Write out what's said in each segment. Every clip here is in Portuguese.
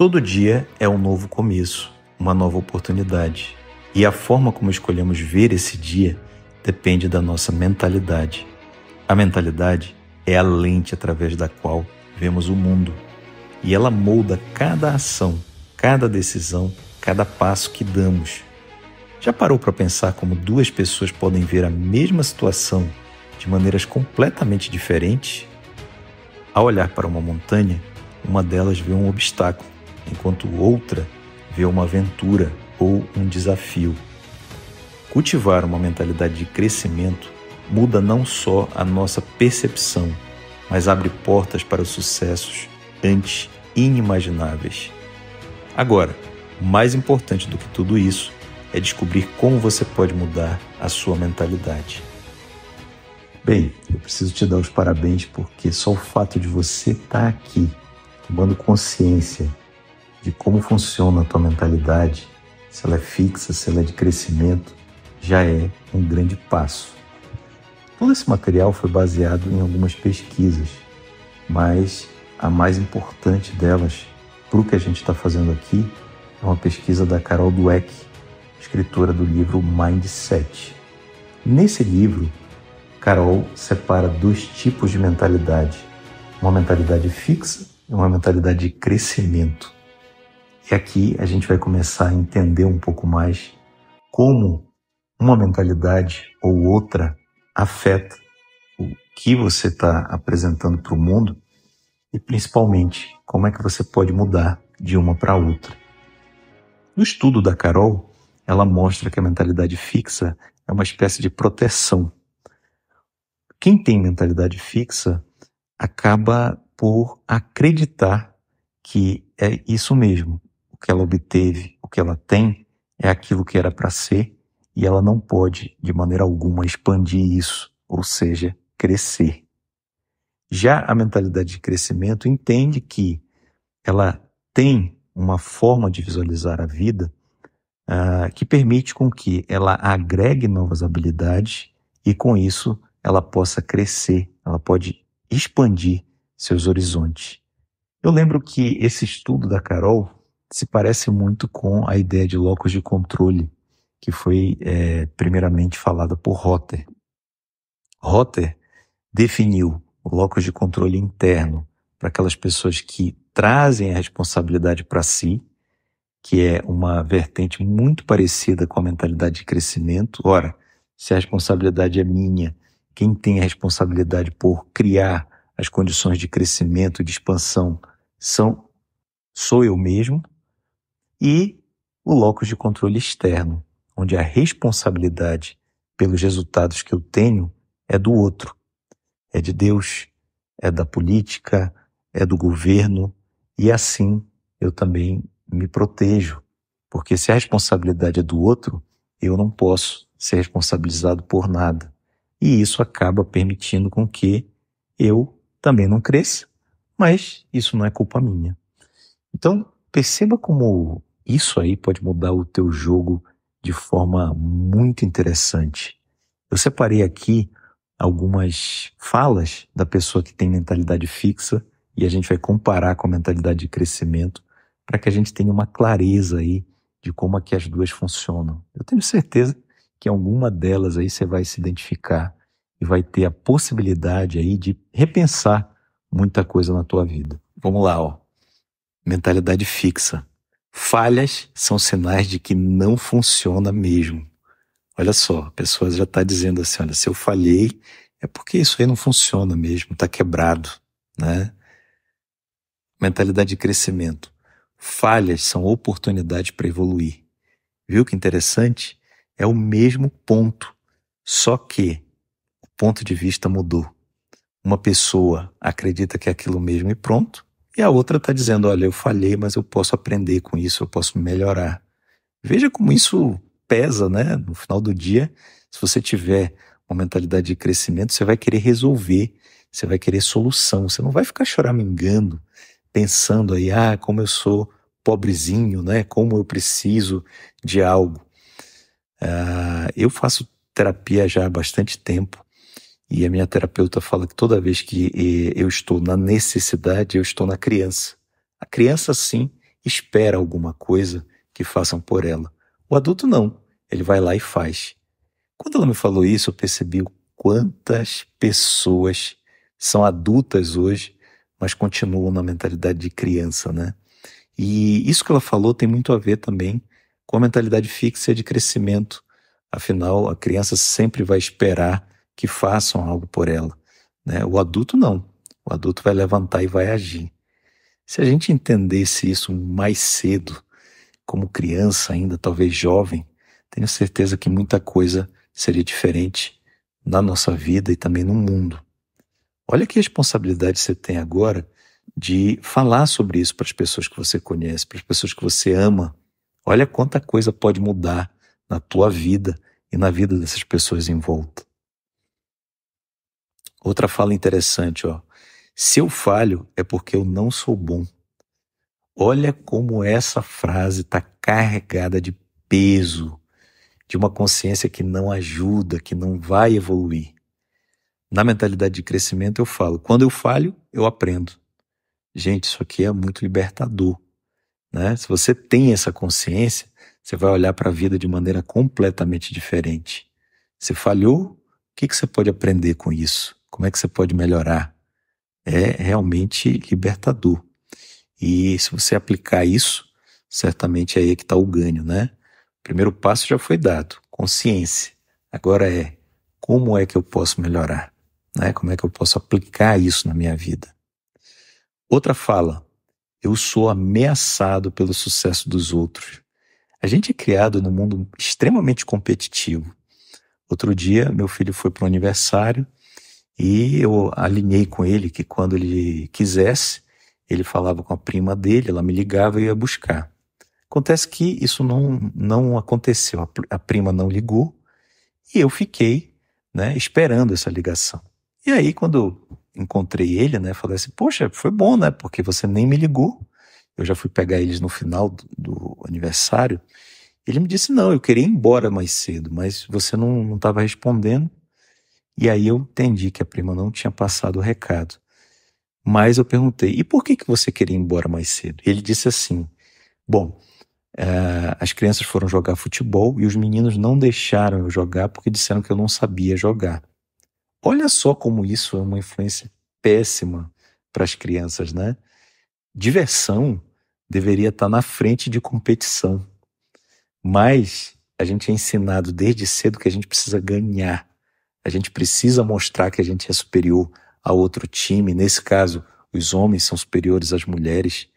Todo dia é um novo começo, uma nova oportunidade. E a forma como escolhemos ver esse dia depende da nossa mentalidade. A mentalidade é a lente através da qual vemos o mundo e ela molda cada ação, cada decisão, cada passo que damos. Já parou para pensar como duas pessoas podem ver a mesma situação de maneiras completamente diferentes? Ao olhar para uma montanha, uma delas vê um obstáculo enquanto outra vê uma aventura ou um desafio. Cultivar uma mentalidade de crescimento muda não só a nossa percepção, mas abre portas para sucessos antes inimagináveis. Agora, mais importante do que tudo isso é descobrir como você pode mudar a sua mentalidade. Bem, eu preciso te dar os parabéns porque só o fato de você estar aqui, tomando consciência de como funciona a tua mentalidade, se ela é fixa, se ela é de crescimento, já é um grande passo. Todo esse material foi baseado em algumas pesquisas, mas a mais importante delas para o que a gente está fazendo aqui é uma pesquisa da Carol Dweck, escritora do livro Mindset. Nesse livro, Carol separa dois tipos de mentalidade: uma mentalidade fixa e uma mentalidade de crescimento. E é aqui a gente vai começar a entender um pouco mais como uma mentalidade ou outra afeta o que você está apresentando para o mundo e principalmente como é que você pode mudar de uma para outra. No estudo da Carol, ela mostra que a mentalidade fixa é uma espécie de proteção. Quem tem mentalidade fixa acaba por acreditar que é isso mesmo que ela obteve, o que ela tem, é aquilo que era para ser e ela não pode, de maneira alguma, expandir isso, ou seja, crescer. Já a mentalidade de crescimento entende que ela tem uma forma de visualizar a vida uh, que permite com que ela agregue novas habilidades e com isso ela possa crescer, ela pode expandir seus horizontes. Eu lembro que esse estudo da Carol se parece muito com a ideia de locus de controle, que foi é, primeiramente falada por Rotter. Rotter definiu o locus de controle interno para aquelas pessoas que trazem a responsabilidade para si, que é uma vertente muito parecida com a mentalidade de crescimento. Ora, se a responsabilidade é minha, quem tem a responsabilidade por criar as condições de crescimento, e de expansão, são sou eu mesmo e o locus de controle externo, onde a responsabilidade pelos resultados que eu tenho é do outro, é de Deus, é da política, é do governo, e assim eu também me protejo, porque se a responsabilidade é do outro, eu não posso ser responsabilizado por nada. E isso acaba permitindo com que eu também não cresça, mas isso não é culpa minha. Então, perceba como isso aí pode mudar o teu jogo de forma muito interessante. Eu separei aqui algumas falas da pessoa que tem mentalidade fixa e a gente vai comparar com a mentalidade de crescimento para que a gente tenha uma clareza aí de como é que as duas funcionam. Eu tenho certeza que alguma delas aí você vai se identificar e vai ter a possibilidade aí de repensar muita coisa na tua vida. Vamos lá, ó. Mentalidade fixa. Falhas são sinais de que não funciona mesmo. Olha só, a pessoa já está dizendo assim: olha, se eu falhei, é porque isso aí não funciona mesmo, está quebrado. Né? Mentalidade de crescimento. Falhas são oportunidades para evoluir. Viu que interessante? É o mesmo ponto, só que o ponto de vista mudou. Uma pessoa acredita que é aquilo mesmo e pronto, e a outra está dizendo: olha, eu falhei, mas eu posso aprender com isso, eu posso melhorar. Veja como isso pesa, né? No final do dia, se você tiver uma mentalidade de crescimento, você vai querer resolver, você vai querer solução, você não vai ficar choramingando, pensando aí, ah, como eu sou pobrezinho, né? Como eu preciso de algo. Ah, eu faço terapia já há bastante tempo e a minha terapeuta fala que toda vez que eh, eu estou na necessidade, eu estou na criança. A criança, sim, espera alguma coisa que façam por ela. O adulto, não. Ele vai lá e faz. Quando ela me falou isso, eu percebi quantas pessoas são adultas hoje, mas continuam na mentalidade de criança, né? E isso que ela falou tem muito a ver também com a mentalidade fixa de crescimento. Afinal, a criança sempre vai esperar que façam algo por ela. Né? O adulto não. O adulto vai levantar e vai agir. Se a gente entendesse isso mais cedo, como criança ainda, talvez jovem, tenho certeza que muita coisa seria diferente na nossa vida e também no mundo. Olha que responsabilidade você tem agora de falar sobre isso para as pessoas que você conhece, para as pessoas que você ama. Olha quanta coisa pode mudar na tua vida e na vida dessas pessoas em volta. Outra fala interessante, ó. Se eu falho é porque eu não sou bom. Olha como essa frase está carregada de peso, de uma consciência que não ajuda, que não vai evoluir. Na mentalidade de crescimento eu falo, quando eu falho, eu aprendo. Gente, isso aqui é muito libertador. Né? Se você tem essa consciência, você vai olhar para a vida de maneira completamente diferente. Você falhou, o que, que você pode aprender com isso? como é que você pode melhorar, é realmente libertador. E se você aplicar isso, certamente é aí que está o ganho, né? O primeiro passo já foi dado, consciência. Agora é como é que eu posso melhorar, né? Como é que eu posso aplicar isso na minha vida? Outra fala: eu sou ameaçado pelo sucesso dos outros. A gente é criado num mundo extremamente competitivo. Outro dia, meu filho foi para o aniversário e eu alinhei com ele que quando ele quisesse, ele falava com a prima dele, ela me ligava e ia buscar. Acontece que isso não, não aconteceu, a, prima não ligou e eu fiquei né, esperando essa ligação. E aí, quando encontrei ele, né, falei assim: Poxa, foi bom, né? Porque você nem me ligou. Eu já fui pegar eles no final do, do aniversário. Ele me disse: Não, eu queria ir embora mais cedo, mas você não estava respondendo. E aí eu entendi que a prima não tinha passado o recado. Mas eu perguntei: e por que, que você queria ir embora mais cedo? Ele disse assim: bom, uh, as crianças foram jogar futebol e os meninos não deixaram eu jogar porque disseram que eu não sabia jogar. Olha só como isso é uma influência péssima para as crianças, né? Diversão deveria estar na frente de competição. Mas a gente é ensinado desde cedo que a gente precisa ganhar. A gente precisa mostrar que a gente é superior a outro time. Nesse caso, os homens são superiores às mulheres.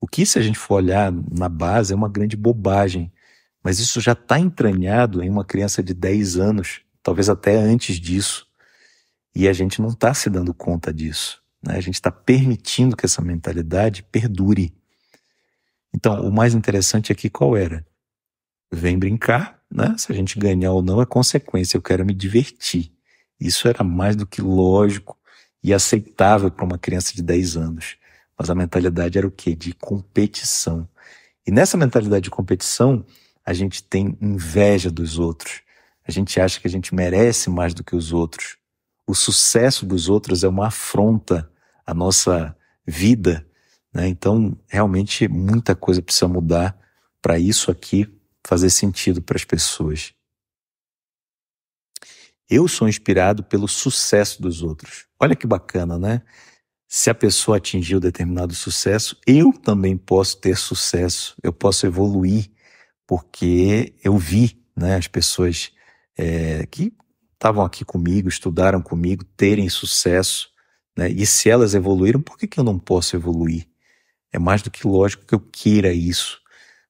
O que, se a gente for olhar na base, é uma grande bobagem. Mas isso já está entranhado em uma criança de 10 anos, talvez até antes disso. E a gente não está se dando conta disso. Né? A gente está permitindo que essa mentalidade perdure. Então, o mais interessante aqui é qual era? Vem brincar, né? Se a gente ganhar ou não é consequência, eu quero me divertir. Isso era mais do que lógico e aceitável para uma criança de 10 anos. Mas a mentalidade era o quê? De competição. E nessa mentalidade de competição, a gente tem inveja dos outros. A gente acha que a gente merece mais do que os outros. O sucesso dos outros é uma afronta à nossa vida. Né? Então, realmente, muita coisa precisa mudar para isso aqui fazer sentido para as pessoas. Eu sou inspirado pelo sucesso dos outros. Olha que bacana, né? Se a pessoa atingiu determinado sucesso, eu também posso ter sucesso, eu posso evoluir, porque eu vi né, as pessoas é, que estavam aqui comigo, estudaram comigo, terem sucesso. Né? E se elas evoluíram, por que, que eu não posso evoluir? É mais do que lógico que eu queira isso.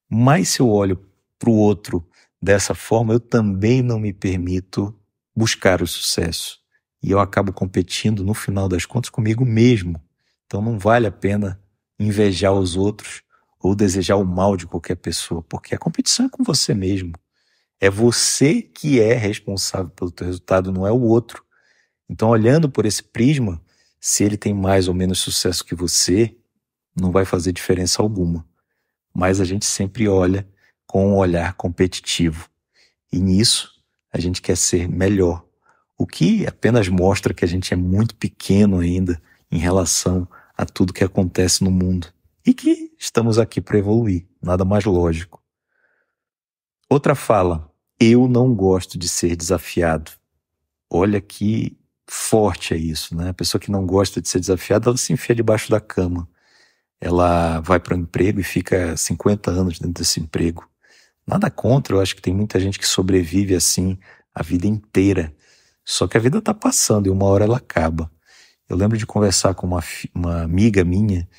Mas se eu olho para o outro. Dessa forma, eu também não me permito buscar o sucesso. E eu acabo competindo, no final das contas, comigo mesmo. Então não vale a pena invejar os outros ou desejar o mal de qualquer pessoa, porque a competição é com você mesmo. É você que é responsável pelo teu resultado, não é o outro. Então, olhando por esse prisma, se ele tem mais ou menos sucesso que você, não vai fazer diferença alguma. Mas a gente sempre olha com um olhar competitivo. E nisso, a gente quer ser melhor, o que apenas mostra que a gente é muito pequeno ainda em relação a tudo que acontece no mundo e que estamos aqui para evoluir, nada mais lógico. Outra fala: eu não gosto de ser desafiado. Olha que forte é isso, né? A pessoa que não gosta de ser desafiada, ela se enfia debaixo da cama. Ela vai para o um emprego e fica 50 anos dentro desse emprego. Nada contra, eu acho que tem muita gente que sobrevive assim a vida inteira. Só que a vida está passando e uma hora ela acaba. Eu lembro de conversar com uma, uma amiga minha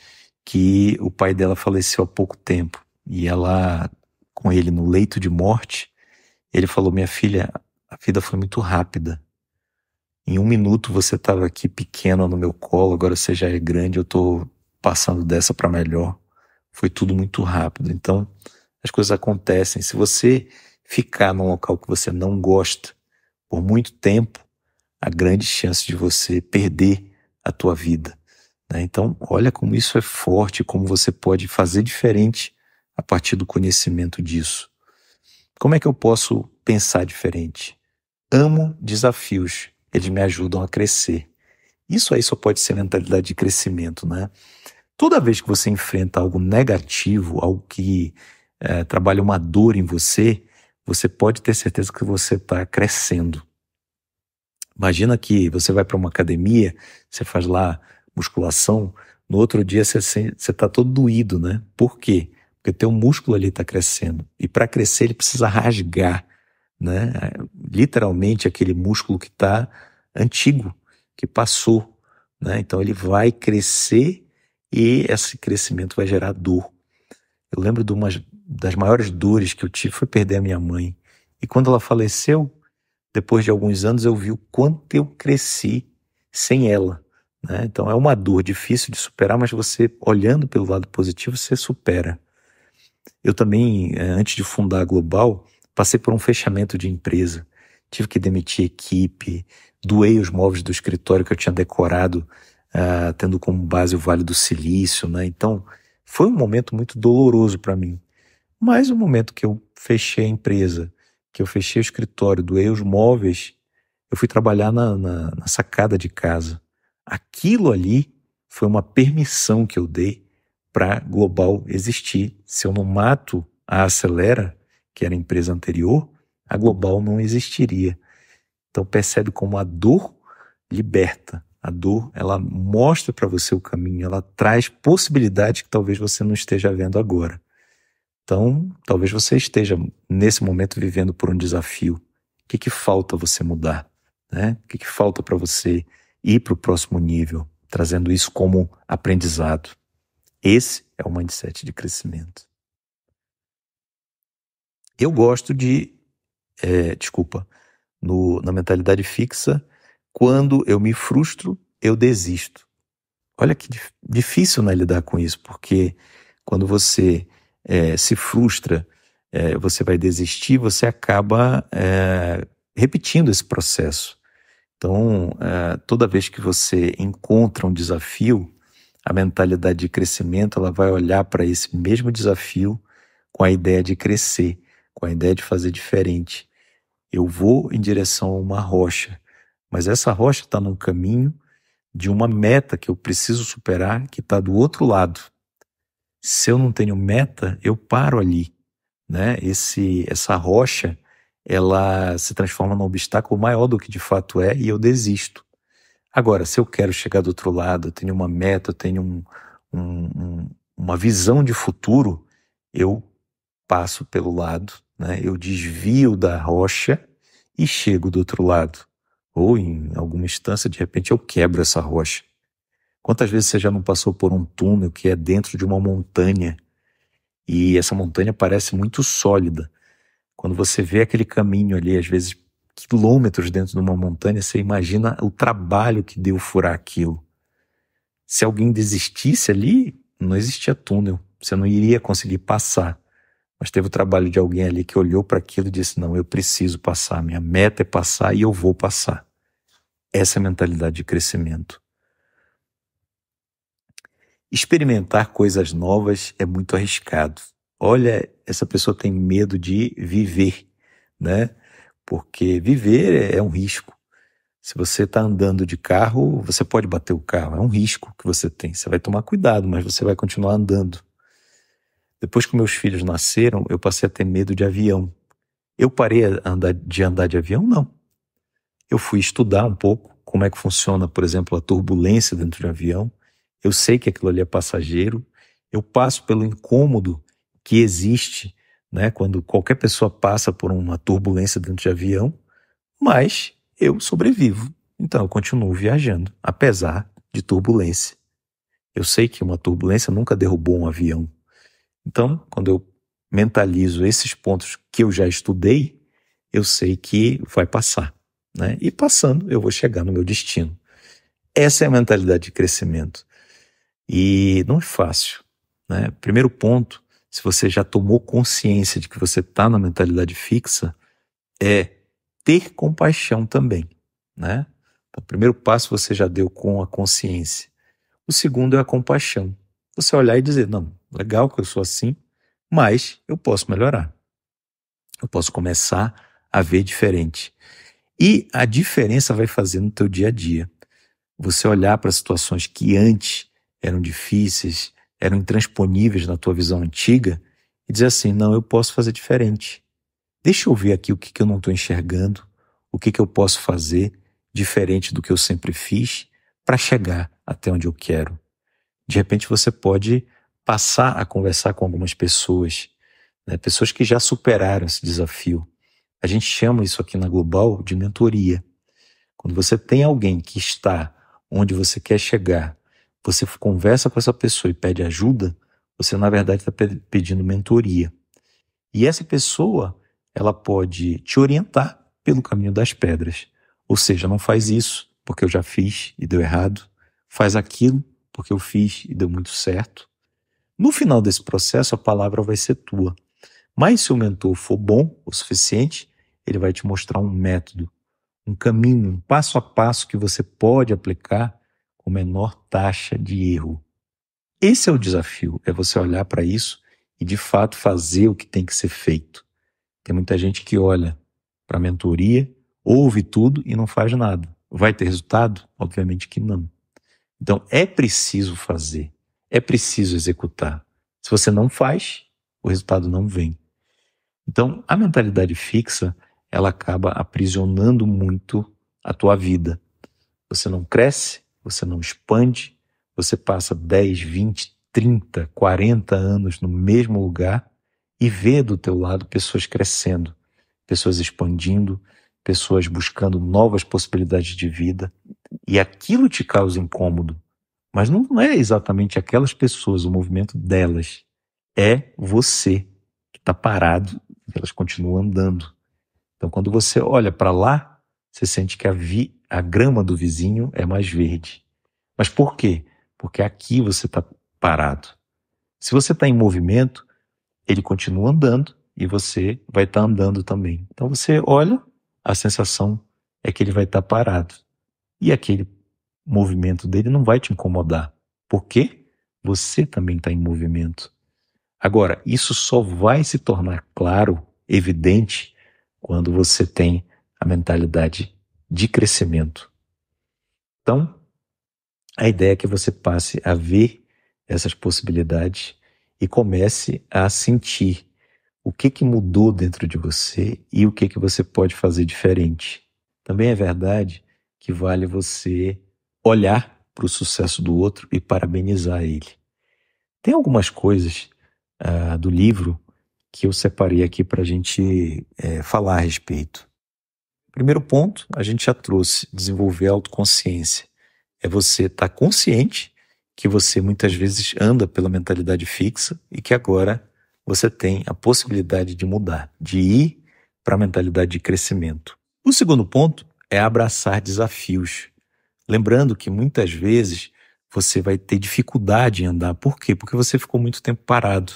que o pai dela faleceu há pouco tempo e ela, com ele no leito de morte, ele falou: Minha filha, a vida foi muito rápida. Em um minuto você estava aqui pequena no meu colo, agora você já é grande, eu estou passando dessa para melhor. Foi tudo muito rápido. Então, as coisas acontecem. Se você ficar num local que você não gosta por muito tempo, há grande chance de você perder a tua vida. Né? Então, olha como isso é forte, como você pode fazer diferente a partir do conhecimento disso. Como é que eu posso pensar diferente? Amo desafios, eles me ajudam a crescer. Isso aí só pode ser mentalidade de crescimento, né? Toda vez que você enfrenta algo negativo, algo que é, eh, trabalha uma dor em você, você pode ter certeza que você está crescendo. Imagina que você vai para uma academia, você faz lá musculação, no outro dia você está todo doído, né? Por quê? Porque teu músculo ali está crescendo. E para crescer ele precisa rasgar, né? Literalmente aquele músculo que está antigo, que passou, né? Então ele vai crescer e esse crescimento vai gerar dor. Eu lembro de uma, das maiores dores que eu tive foi perder a minha mãe. E quando ela faleceu, depois de alguns anos, eu vi o quanto eu cresci sem ela. Né? Então é uma dor difícil de superar, mas você, olhando pelo lado positivo, você supera. Eu também, eh, antes de fundar a Global, passei por um fechamento de empresa. Tive que demitir equipe, doei os móveis do escritório que eu tinha decorado, uh, tendo como base o Vale do Silício. Né? Então foi um momento muito doloroso para mim. Mas no momento que eu fechei a empresa, que eu fechei o escritório, doei os móveis, eu fui trabalhar na, na, na sacada de casa. Aquilo ali foi uma permissão que eu dei para Global existir. Se eu não mato a Acelera, que era a empresa anterior, a Global não existiria. Então percebe como a dor liberta. A dor, ela mostra para você o caminho, ela traz possibilidades que talvez você não esteja vendo agora. Então, talvez você esteja nesse momento vivendo por um desafio. O que, que falta você mudar? Né? O que, que falta para você ir para o próximo nível, trazendo isso como aprendizado? Esse é o mindset de crescimento. Eu gosto de, é, desculpa, no, na mentalidade fixa, quando eu me frustro, eu desisto. Olha que difícil né, lidar com isso, porque quando você é, se frustra, é, você vai desistir, você acaba é, repetindo esse processo. Então, é, toda vez que você encontra um desafio, a mentalidade de crescimento ela vai olhar para esse mesmo desafio com a ideia de crescer, com a ideia de fazer diferente. Eu vou em direção a uma rocha, mas essa rocha está num caminho de uma meta que eu preciso superar que está do outro lado se eu não tenho meta, eu paro ali, né? Esse, essa rocha, ela se transforma num obstáculo maior do que de fato é e eu desisto. Agora, se eu quero chegar do outro lado, eu tenho uma meta, eu tenho um, um, um, uma visão de futuro, eu passo pelo lado, né? eu desvio da rocha e chego do outro lado. Ou em alguma instância, de repente, eu quebro essa rocha. Quantas vezes você já não passou por um túnel que é dentro de uma montanha e essa montanha parece muito sólida? Quando você vê aquele caminho ali, às vezes quilômetros dentro de uma montanha, você imagina o trabalho que deu furar aquilo. Se alguém desistisse ali, não existia túnel, você não iria conseguir passar. Mas teve o trabalho de alguém ali que olhou para aquilo e disse: Não, eu preciso passar, minha meta é passar e eu vou passar. Essa é a mentalidade de crescimento. Experimentar coisas novas é muito arriscado. Olha, essa pessoa tem medo de viver, né? Porque viver é, é um risco. Se você está andando de carro, você pode bater o carro, é um risco que você tem. Você vai tomar cuidado, mas você vai continuar andando. Depois que meus filhos nasceram, eu passei a ter medo de avião. Eu parei de andar de avião? Não. Eu fui estudar um pouco como é que funciona, por exemplo, a turbulência dentro de um avião. Eu sei que aquilo ali é passageiro. Eu passo pelo incômodo que existe, né? Quando qualquer pessoa passa por uma turbulência dentro de avião, mas eu sobrevivo. Então eu continuo viajando, apesar de turbulência. Eu sei que uma turbulência nunca derrubou um avião. Então, quando eu mentalizo esses pontos que eu já estudei, eu sei que vai passar. Né? E passando, eu vou chegar no meu destino. Essa é a mentalidade de crescimento. E não é fácil. Né? Primeiro ponto, se você já tomou consciência de que você está na mentalidade fixa, é ter compaixão também. Né? Então, o primeiro passo você já deu com a consciência. O segundo é a compaixão. Você olhar e dizer: não, legal que eu sou assim, mas eu posso melhorar. Eu posso começar a ver diferente. E a diferença vai fazer no teu dia a dia. Você olhar para situações que antes eram difíceis, eram intransponíveis na tua visão antiga, e dizer assim: não, eu posso fazer diferente. Deixa eu ver aqui o que, que eu não estou enxergando, o que, que eu posso fazer diferente do que eu sempre fiz para chegar até onde eu quero. De repente você pode passar a conversar com algumas pessoas, né? pessoas que já superaram esse desafio. A gente chama isso aqui na Global de mentoria. Quando você tem alguém que está onde você quer chegar você conversa com essa pessoa e pede ajuda, você na verdade está pedindo mentoria. E essa pessoa, ela pode te orientar pelo caminho das pedras. Ou seja, não faz isso porque eu já fiz e deu errado, faz aquilo porque eu fiz e deu muito certo. No final desse processo, a palavra vai ser tua. Mas se o mentor for bom o suficiente, ele vai te mostrar um método, um caminho, um passo a passo que você pode aplicar com menor taxa de erro. Esse é o desafio, é você olhar para isso e de fato fazer o que tem que ser feito. Tem muita gente que olha para a mentoria, ouve tudo e não faz nada. Vai ter resultado? Obviamente que não. Então é preciso fazer, é preciso executar. Se você não faz, o resultado não vem. Então a mentalidade fixa, ela acaba aprisionando muito a tua vida. Você não cresce, você não expande, você passa 10, 20, 30, 40 anos no mesmo lugar e vê do teu lado pessoas crescendo, pessoas expandindo, pessoas buscando novas possibilidades de vida e aquilo te causa incômodo, mas não é exatamente aquelas pessoas, o movimento delas, é você que está parado, elas continuam andando. Então, quando você olha para lá, você sente que a, vi, a grama do vizinho é mais verde. Mas por quê? Porque aqui você está parado. Se você está em movimento, ele continua andando e você vai estar tá andando também. Então você olha, a sensação é que ele vai estar tá parado. E aquele movimento dele não vai te incomodar. Por quê? Você também está em movimento. Agora, isso só vai se tornar claro, evidente, quando você tem a mentalidade de crescimento. Então, a ideia é que você passe a ver essas possibilidades e comece a sentir o que, que mudou dentro de você e o que, que você pode fazer diferente. Também é verdade que vale você olhar para o sucesso do outro e parabenizar ele. Tem algumas coisas uh, do livro que eu separei aqui para a gente é, falar a respeito. Primeiro ponto, a gente já trouxe, desenvolver a autoconsciência. É você estar tá consciente que você muitas vezes anda pela mentalidade fixa e que agora você tem a possibilidade de mudar, de ir para a mentalidade de crescimento. O segundo ponto é abraçar desafios. Lembrando que muitas vezes você vai ter dificuldade em andar. Por quê? Porque você ficou muito tempo parado.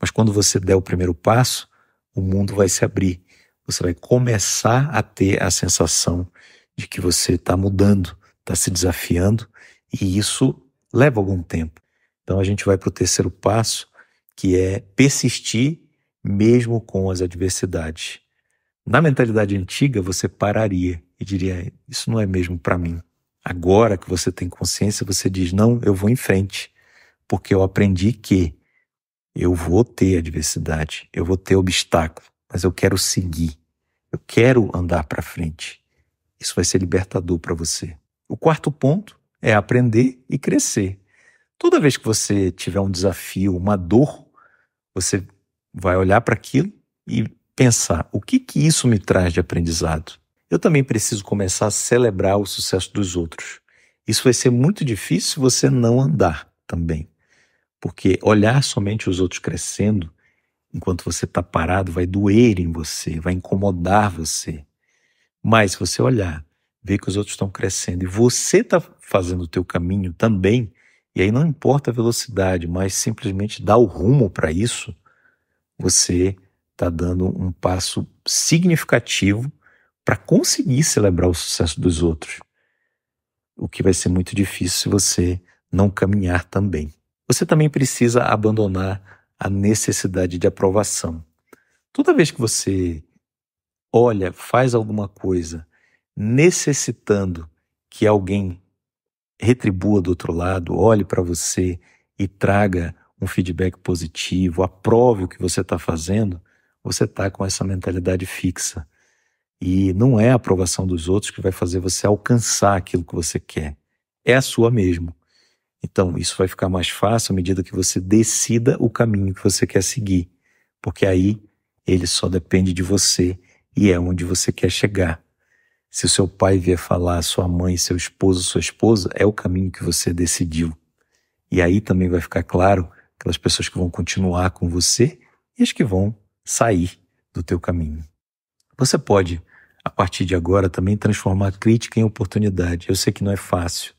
Mas quando você der o primeiro passo, o mundo vai se abrir você vai começar a ter a sensação de que você está mudando, está se desafiando, e isso leva algum tempo. Então a gente vai para o terceiro passo, que é persistir mesmo com as adversidades. Na mentalidade antiga, você pararia e diria: Isso não é mesmo para mim. Agora que você tem consciência, você diz: Não, eu vou em frente, porque eu aprendi que eu vou ter adversidade, eu vou ter obstáculo mas eu quero seguir, eu quero andar para frente. Isso vai ser libertador para você. O quarto ponto é aprender e crescer. Toda vez que você tiver um desafio, uma dor, você vai olhar para aquilo e pensar: o que que isso me traz de aprendizado? Eu também preciso começar a celebrar o sucesso dos outros. Isso vai ser muito difícil se você não andar também. Porque olhar somente os outros crescendo enquanto você está parado, vai doer em você, vai incomodar você. Mas se você olhar, ver que os outros estão crescendo e você está fazendo o teu caminho também, e aí não importa a velocidade, mas simplesmente dá o rumo para isso, você está dando um passo significativo para conseguir celebrar o sucesso dos outros. O que vai ser muito difícil se você não caminhar também. Você também precisa abandonar a necessidade de aprovação. Toda vez que você olha, faz alguma coisa necessitando que alguém retribua do outro lado, olhe para você e traga um feedback positivo, aprove o que você está fazendo, você está com essa mentalidade fixa. E não é a aprovação dos outros que vai fazer você alcançar aquilo que você quer. É a sua mesmo. Então, isso vai ficar mais fácil à medida que você decida o caminho que você quer seguir, porque aí ele só depende de você e é onde você quer chegar. Se o seu pai vier falar, sua mãe, seu esposo, sua esposa, é o caminho que você decidiu. E aí também vai ficar claro aquelas pessoas que vão continuar com você e as que vão sair do teu caminho. Você pode, a partir de agora, também transformar a crítica em oportunidade. Eu sei que não é fácil,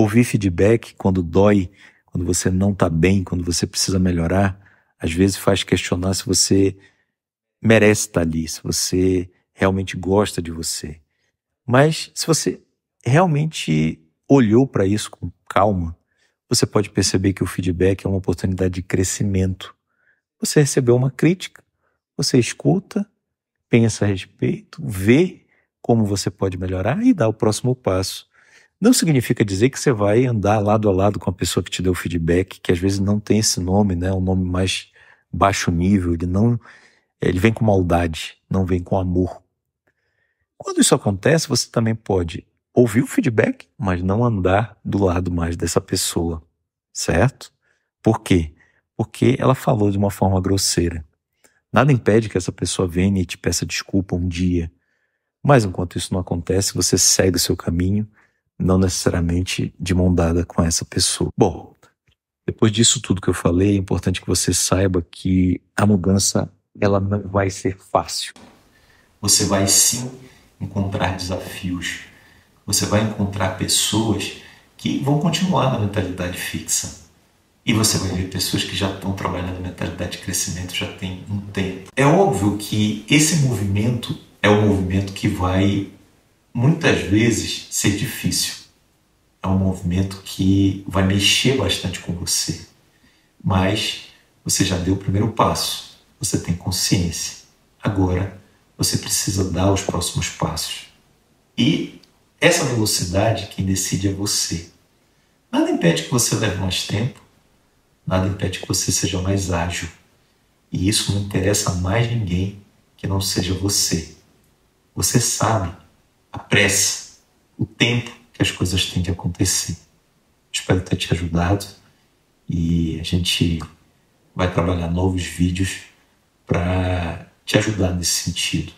Ouvir feedback quando dói, quando você não está bem, quando você precisa melhorar, às vezes faz questionar se você merece estar tá ali, se você realmente gosta de você. Mas se você realmente olhou para isso com calma, você pode perceber que o feedback é uma oportunidade de crescimento. Você recebeu uma crítica, você escuta, pensa a respeito, vê como você pode melhorar e dá o próximo passo não significa dizer que você vai andar lado a lado com a pessoa que te deu o feedback, que às vezes não tem esse nome, né? Um nome mais baixo nível, ele não ele vem com maldade, não vem com amor. Quando isso acontece, você também pode ouvir o feedback, mas não andar do lado mais dessa pessoa, certo? Por quê? Porque ela falou de uma forma grosseira. Nada impede que essa pessoa venha e te peça desculpa um dia. Mas enquanto isso não acontece, você segue o seu caminho não necessariamente de mão dada com essa pessoa. Bom, depois disso tudo que eu falei, é importante que você saiba que a mudança ela não vai ser fácil. Você vai sim encontrar desafios. Você vai encontrar pessoas que vão continuar na mentalidade fixa. E você vai ver pessoas que já estão trabalhando na mentalidade de crescimento já tem um tempo. É óbvio que esse movimento é o movimento que vai muitas vezes ser difícil. É um movimento que vai mexer bastante com você, mas você já deu o primeiro passo, você tem consciência. Agora você precisa dar os próximos passos. E essa velocidade, quem decide é você. Nada impede que você leve mais tempo, nada impede que você seja mais ágil. E isso não interessa a mais ninguém que não seja você. Você sabe a pressa, o tempo que as coisas têm que acontecer. Espero ter te ajudado e a gente vai trabalhar novos vídeos para te ajudar nesse sentido.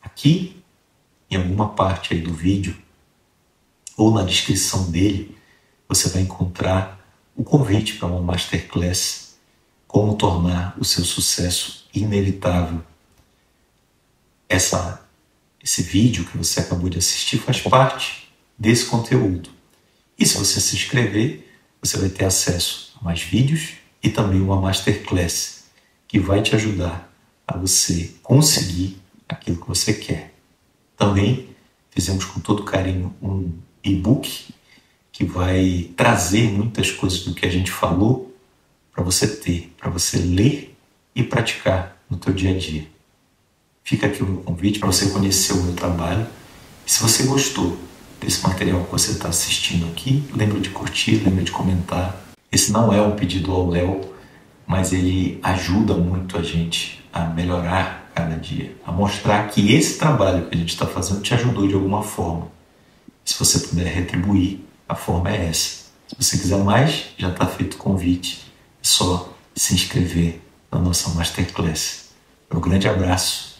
Aqui, em alguma parte aí do vídeo ou na descrição dele, você vai encontrar o convite para uma masterclass como tornar o seu sucesso inevitável. Essa esse vídeo que você acabou de assistir faz parte desse conteúdo. E se você se inscrever, você vai ter acesso a mais vídeos e também uma masterclass que vai te ajudar a você conseguir aquilo que você quer. Também fizemos com todo carinho um e-book que vai trazer muitas coisas do que a gente falou para você ter, para você ler e praticar no teu dia a dia. Fica aqui o meu convite para você conhecer o meu trabalho. E se você gostou desse material que você está assistindo aqui, lembra de curtir, lembra de comentar. Esse não é um pedido ao Léo, mas ele ajuda muito a gente a melhorar cada dia, a mostrar que esse trabalho que a gente está fazendo te ajudou de alguma forma. Se você puder retribuir, a forma é essa. Se você quiser mais, já está feito o convite. É só se inscrever na nossa Masterclass. Um grande abraço